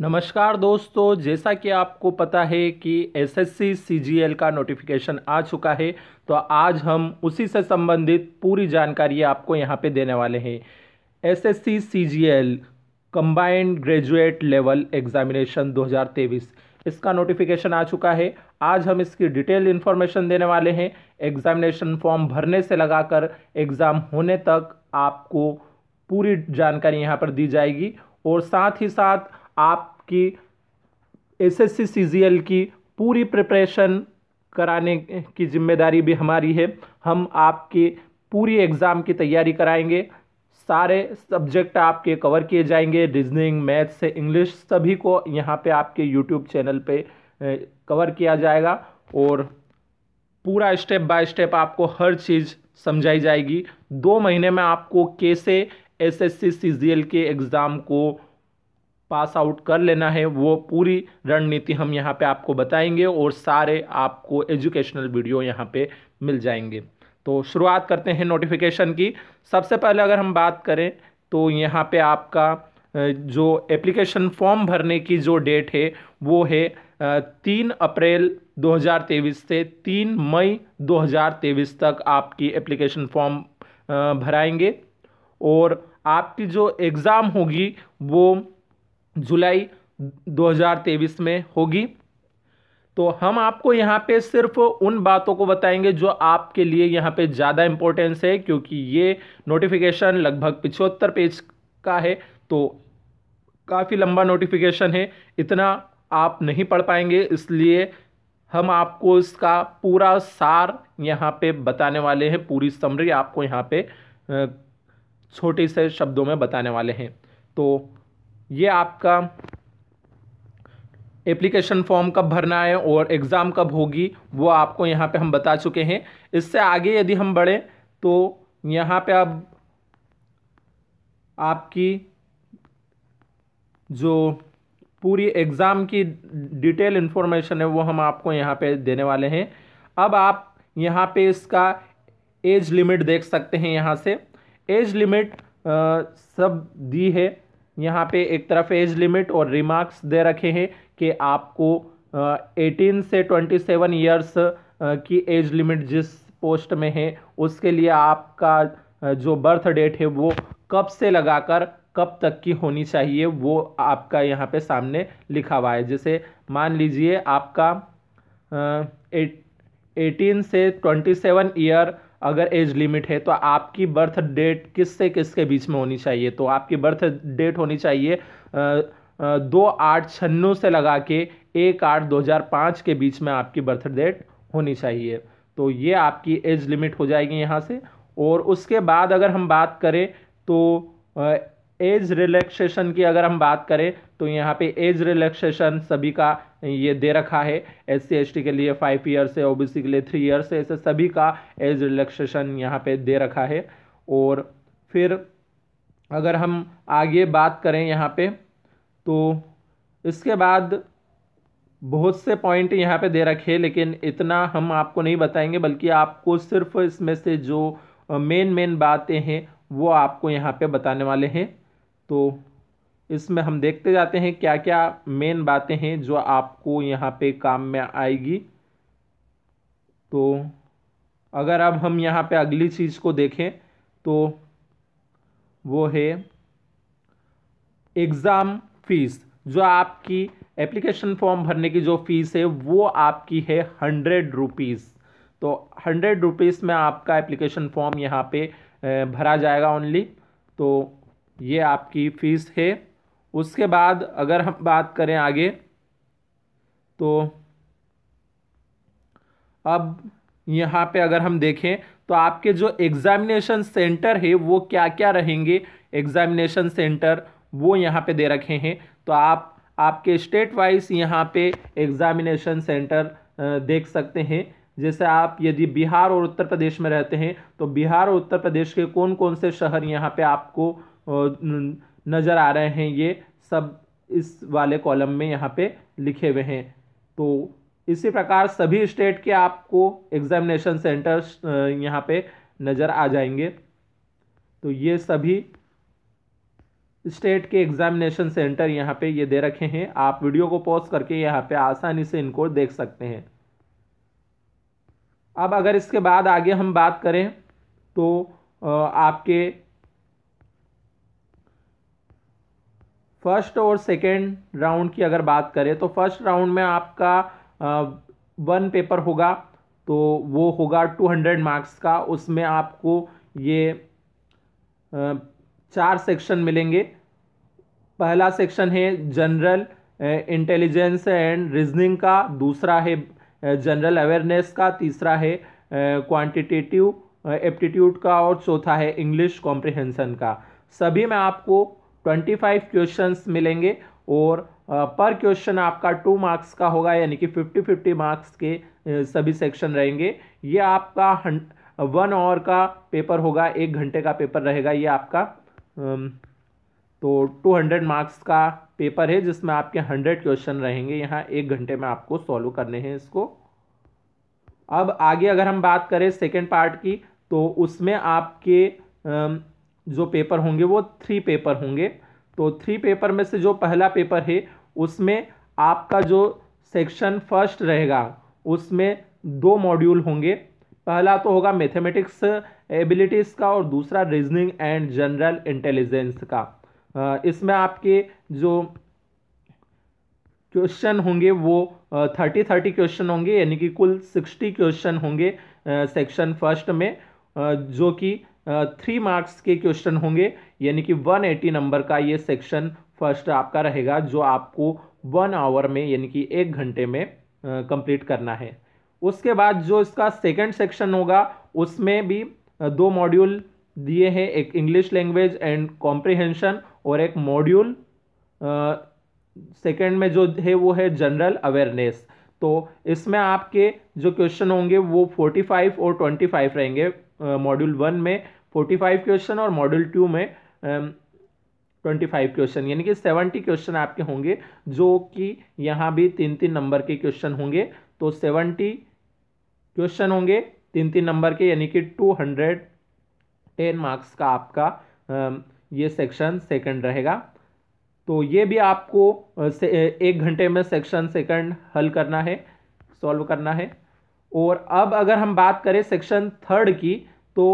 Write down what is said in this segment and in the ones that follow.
नमस्कार दोस्तों जैसा कि आपको पता है कि एसएससी सीजीएल का नोटिफिकेशन आ चुका है तो आज हम उसी से संबंधित पूरी जानकारी आपको यहाँ पे देने वाले हैं SSC CGL combined graduate level examination 2023 इसका नोटिफिकेशन आ चुका है आज हम इसकी डिटेल इन्फॉर्मेशन देने वाले हैं एग्जामिनेशन फॉर्म भरने से लगाकर एग्ज़ाम होने तक आपको पूरी जानकारी यहाँ पर दी जाएगी और साथ ही साथ आपकी एसएससी सीजीएल की पूरी प्रिपरेशन कराने की जिम्मेदारी भी हमारी है हम आपकी पूरी एग्ज़ाम की तैयारी कराएंगे सारे सब्जेक्ट आपके कवर किए जाएंगे रीजनिंग मैथ से इंग्लिश सभी को यहाँ पे आपके यूट्यूब चैनल पे कवर किया जाएगा और पूरा स्टेप बाय स्टेप आपको हर चीज़ समझाई जाएगी दो महीने में आपको कैसे एसएससी सीजीएल के एग्ज़ाम को पास आउट कर लेना है वो पूरी रणनीति हम यहाँ पे आपको बताएंगे और सारे आपको एजुकेशनल वीडियो यहाँ पे मिल जाएंगे तो शुरुआत करते हैं नोटिफिकेशन की सबसे पहले अगर हम बात करें तो यहाँ पे आपका जो एप्लीकेशन फॉर्म भरने की जो डेट है वो है तीन अप्रैल 2023 से तीन मई 2023 तक आपकी एप्लीकेशन फॉर्म भराएंगे और आपकी जो एग्ज़ाम होगी वो जुलाई 2023 में होगी तो हम आपको यहाँ पे सिर्फ उन बातों को बताएंगे जो आपके लिए यहाँ पे ज़्यादा इम्पोर्टेंस है क्योंकि ये नोटिफिकेशन लगभग पिछहत्तर पेज का है तो काफ़ी लंबा नोटिफिकेशन है इतना आप नहीं पढ़ पाएंगे इसलिए हम आपको इसका पूरा सार यहाँ पे बताने वाले हैं पूरी समरी आपको यहाँ पे छोटे से शब्दों में बताने वाले हैं तो ये आपका एप्लीकेशन फॉर्म कब भरना है और एग्ज़ाम कब होगी वो आपको यहाँ पे हम बता चुके हैं इससे आगे यदि हम बढ़ें तो यहाँ पे अब आपकी जो पूरी एग्ज़ाम की डिटेल इन्फॉर्मेशन है वो हम आपको यहाँ पे देने वाले हैं अब आप यहाँ पे इसका एज लिमिट देख सकते हैं यहाँ से एज लिमिट आ, सब दी है यहाँ पे एक तरफ एज लिमिट और रिमार्क्स दे रखे हैं कि आपको एटीन से ट्वेंटी सेवन ईयर्स की एज लिमिट जिस पोस्ट में है उसके लिए आपका जो बर्थ डेट है वो कब से लगाकर कब तक की होनी चाहिए वो आपका यहाँ पे सामने लिखा हुआ है जैसे मान लीजिए आपका एटीन से ट्वेंटी सेवन ईयर अगर एज लिमिट है तो आपकी बर्थ डेट किस से किस के बीच में होनी चाहिए तो आपकी बर्थ डेट होनी चाहिए दो आठ छन्नू से लगा के एक आठ दो हज़ार पाँच के बीच में आपकी बर्थ डेट होनी चाहिए तो ये आपकी एज लिमिट हो जाएगी यहाँ से और उसके बाद अगर हम बात करें तो एज रिलैक्सेशन की अगर हम बात करें तो यहाँ पे एज रिलैक्सेशन सभी का ये दे रखा है एस सी के लिए फाइव ईयर्स है ओबीसी के लिए थ्री ईयर्स है ऐसे सभी का एज रिलैक्सेशन यहाँ पे दे रखा है और फिर अगर हम आगे बात करें यहाँ पे तो इसके बाद बहुत से पॉइंट यहाँ पे दे रखे हैं लेकिन इतना हम आपको नहीं बताएंगे बल्कि आपको सिर्फ इसमें से जो मेन मेन बातें हैं वो आपको यहाँ पे बताने वाले हैं तो इसमें हम देखते जाते हैं क्या क्या मेन बातें हैं जो आपको यहाँ पे काम में आएगी तो अगर अब हम यहाँ पे अगली चीज़ को देखें तो वो है एग्ज़ाम फ़ीस जो आपकी एप्लीकेशन फॉर्म भरने की जो फ़ीस है वो आपकी है हंड्रेड रुपीज़ तो हंड्रेड रुपीज़ में आपका एप्लीकेशन फॉर्म यहाँ पे भरा जाएगा ओनली तो ये आपकी फ़ीस है उसके बाद अगर हम बात करें आगे तो अब यहाँ पे अगर हम देखें तो आपके जो एग्ज़ामिनेशन सेंटर है वो क्या क्या रहेंगे एग्ज़ामिनेशन सेंटर वो यहाँ पे दे रखे हैं तो आप आपके स्टेट वाइज यहाँ पे एग्ज़ामिनेशन सेंटर देख सकते हैं जैसे आप यदि बिहार और उत्तर प्रदेश में रहते हैं तो बिहार और उत्तर प्रदेश के कौन कौन से शहर यहाँ पे आपको नज़र आ रहे हैं ये सब इस वाले कॉलम में यहाँ पे लिखे हुए हैं तो इसी प्रकार सभी स्टेट के आपको एग्जामिनेशन सेंटर्स यहाँ पे नज़र आ जाएंगे तो ये सभी स्टेट के एग्जामिनेशन सेंटर यहाँ पे ये दे रखे हैं आप वीडियो को पॉज करके यहाँ पे आसानी से इनको देख सकते हैं अब अगर इसके बाद आगे हम बात करें तो आपके फर्स्ट और सेकेंड राउंड की अगर बात करें तो फर्स्ट राउंड में आपका वन पेपर होगा तो वो होगा टू हंड्रेड मार्क्स का उसमें आपको ये चार सेक्शन मिलेंगे पहला सेक्शन है जनरल इंटेलिजेंस एंड रीजनिंग का दूसरा है जनरल अवेयरनेस का तीसरा है क्वांटिटेटिव एप्टीट्यूड का और चौथा है इंग्लिश कॉम्प्रिहेंसन का सभी में आपको ट्वेंटी फाइव क्वेश्चन मिलेंगे और पर क्वेश्चन आपका टू मार्क्स का होगा यानी कि फिफ्टी फिफ्टी मार्क्स के सभी सेक्शन रहेंगे ये आपका वन आवर का पेपर होगा एक घंटे का पेपर रहेगा ये आपका तो टू हंड्रेड मार्क्स का पेपर है जिसमें आपके हंड्रेड क्वेश्चन रहेंगे यहाँ एक घंटे में आपको सॉल्व करने हैं इसको अब आगे अगर हम बात करें सेकेंड पार्ट की तो उसमें आपके जो पेपर होंगे वो थ्री पेपर होंगे तो थ्री पेपर में से जो पहला पेपर है उसमें आपका जो सेक्शन फर्स्ट रहेगा उसमें दो मॉड्यूल होंगे पहला तो होगा मैथमेटिक्स एबिलिटीज़ का और दूसरा रीजनिंग एंड जनरल इंटेलिजेंस का इसमें आपके जो क्वेश्चन होंगे वो थर्टी थर्टी क्वेश्चन होंगे यानी कि कुल सिक्सटी क्वेश्चन होंगे सेक्शन फर्स्ट में जो कि थ्री मार्क्स के क्वेश्चन होंगे यानी कि 180 नंबर का ये सेक्शन फर्स्ट आपका रहेगा जो आपको वन आवर में यानी कि एक घंटे में कंप्लीट करना है उसके बाद जो इसका सेकंड सेक्शन होगा उसमें भी दो मॉड्यूल दिए हैं एक इंग्लिश लैंग्वेज एंड कॉम्प्रिहेंशन और एक मॉड्यूल सेकंड में जो है वो है जनरल अवेयरनेस तो इसमें आपके जो क्वेश्चन होंगे वो 45 और 25 रहेंगे मॉड्यूल वन में फोर्टी फाइव क्वेश्चन और मॉडल टू में ट्वेंटी फाइव क्वेश्चन यानी कि सेवेंटी क्वेश्चन आपके होंगे जो कि यहाँ भी तीन तीन नंबर के क्वेश्चन होंगे तो सेवेंटी क्वेश्चन होंगे तीन तीन नंबर के यानी कि टू हंड्रेड टेन मार्क्स का आपका um, ये सेक्शन सेकंड रहेगा तो ये भी आपको uh, uh, एक घंटे में सेक्शन सेकंड हल करना है सॉल्व करना है और अब अगर हम बात करें सेक्शन थर्ड की तो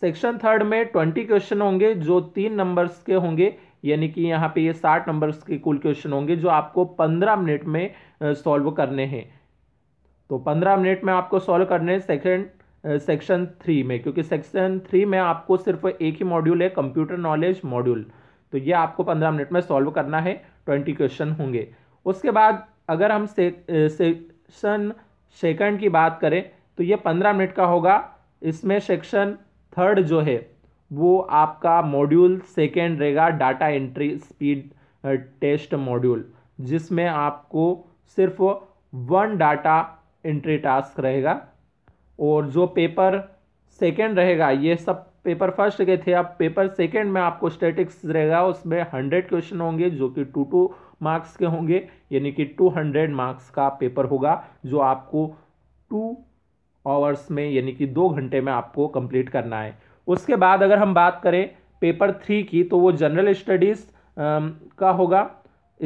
सेक्शन थर्ड में ट्वेंटी क्वेश्चन होंगे जो तीन नंबर्स के होंगे यानी कि यहाँ पे ये साठ नंबर्स के कुल क्वेश्चन होंगे जो आपको पंद्रह मिनट में सॉल्व करने हैं तो पंद्रह मिनट में आपको सॉल्व करने हैं सेकेंड सेक्शन थ्री में क्योंकि सेक्शन थ्री में आपको सिर्फ एक ही मॉड्यूल है कंप्यूटर नॉलेज मॉड्यूल तो ये आपको पंद्रह मिनट में सॉल्व करना है ट्वेंटी क्वेश्चन होंगे उसके बाद अगर हम सेक्शन सेकंड की बात करें तो ये पंद्रह मिनट का होगा इसमें सेक्शन थर्ड जो है वो आपका मॉड्यूल सेकेंड रहेगा data entry speed test module जिसमें आपको सिर्फ वन डाटा एंट्री टास्क रहेगा और जो पेपर सेकेंड रहेगा ये सब पेपर फर्स्ट के थे अब पेपर सेकेंड में आपको स्टेटिक्स रहेगा उसमें हंड्रेड क्वेश्चन होंगे जो कि टू टू मार्क्स के होंगे यानी कि टू हंड्रेड मार्क्स का पेपर होगा जो आपको टू आवर्स में यानी कि दो घंटे में आपको कंप्लीट करना है उसके बाद अगर हम बात करें पेपर थ्री की तो वो जनरल स्टडीज़ का होगा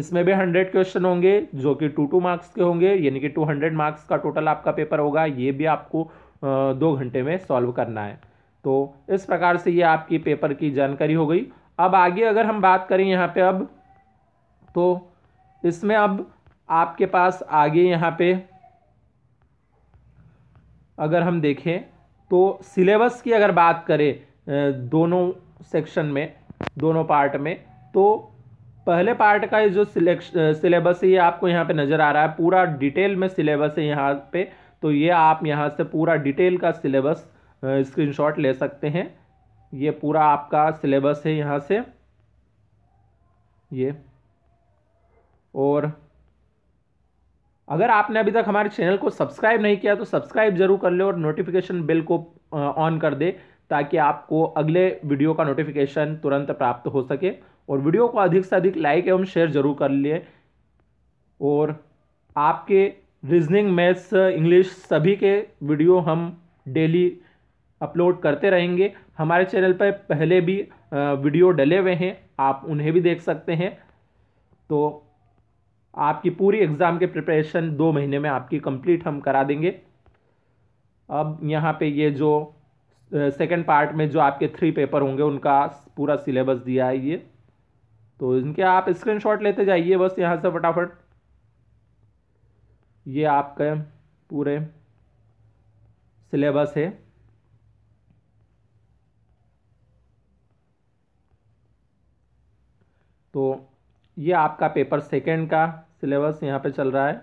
इसमें भी हंड्रेड क्वेश्चन होंगे जो कि टू टू मार्क्स के होंगे यानी कि टू हंड्रेड मार्क्स का टोटल आपका पेपर होगा ये भी आपको दो घंटे में सॉल्व करना है तो इस प्रकार से ये आपकी पेपर की जानकारी हो गई अब आगे अगर हम बात करें यहाँ पे अब तो इसमें अब आपके पास आगे यहाँ पे अगर हम देखें तो सिलेबस की अगर बात करें दोनों सेक्शन में दोनों पार्ट में तो पहले पार्ट का जो सिलेबस है ये आपको यहाँ पे नज़र आ रहा है पूरा डिटेल में सिलेबस है यहाँ पे तो ये आप यहाँ से पूरा डिटेल का सिलेबस स्क्रीनशॉट ले सकते हैं ये पूरा आपका सिलेबस है यहाँ से ये और अगर आपने अभी तक हमारे चैनल को सब्सक्राइब नहीं किया तो सब्सक्राइब जरूर कर ले और नोटिफिकेशन बेल को ऑन कर दे ताकि आपको अगले वीडियो का नोटिफिकेशन तुरंत प्राप्त हो सके और वीडियो को अधिक से अधिक लाइक एवं शेयर जरूर कर लिए और आपके रीजनिंग मैथ्स इंग्लिश सभी के वीडियो हम डेली अपलोड करते रहेंगे हमारे चैनल पर पहले भी वीडियो डले हुए हैं आप उन्हें भी देख सकते हैं तो आपकी पूरी एग्ज़ाम के प्रिपरेशन दो महीने में आपकी कंप्लीट हम करा देंगे अब यहाँ पे ये जो सेकंड पार्ट में जो आपके थ्री पेपर होंगे उनका पूरा सिलेबस दिया है ये तो इनके आप स्क्रीनशॉट लेते जाइए बस यहाँ से फटाफट ये आपके पूरे सिलेबस है तो ये आपका पेपर सेकेंड का सिलेबस यहाँ पे चल रहा है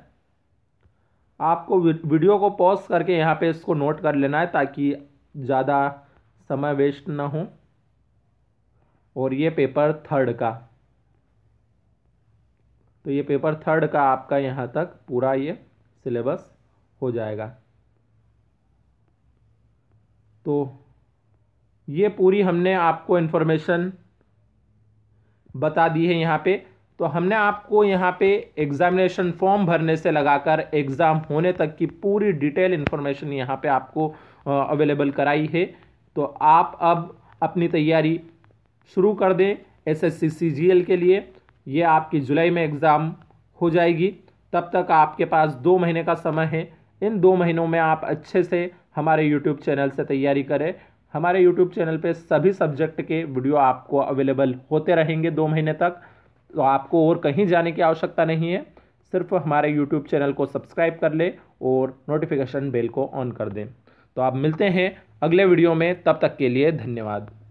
आपको वीडियो को पॉज करके यहाँ पे इसको नोट कर लेना है ताकि ज़्यादा समय वेस्ट ना हो और ये पेपर थर्ड का तो ये पेपर थर्ड का आपका यहाँ तक पूरा ये सिलेबस हो जाएगा तो ये पूरी हमने आपको इन्फॉर्मेशन बता दी है यहाँ पे तो हमने आपको यहाँ पे एग्ज़ामिनेशन फॉर्म भरने से लगाकर एग्ज़ाम होने तक की पूरी डिटेल इन्फॉर्मेशन यहाँ पे आपको अवेलेबल कराई है तो आप अब अपनी तैयारी शुरू कर दें एस एस के लिए ये आपकी जुलाई में एग्ज़ाम हो जाएगी तब तक आपके पास दो महीने का समय है इन दो महीनों में आप अच्छे से हमारे यूट्यूब चैनल से तैयारी करें हमारे यूट्यूब चैनल पर सभी सब्जेक्ट के वीडियो आपको अवेलेबल होते रहेंगे दो महीने तक तो आपको और कहीं जाने की आवश्यकता नहीं है सिर्फ हमारे यूट्यूब चैनल को सब्सक्राइब कर लें और नोटिफिकेशन बेल को ऑन कर दें तो आप मिलते हैं अगले वीडियो में तब तक के लिए धन्यवाद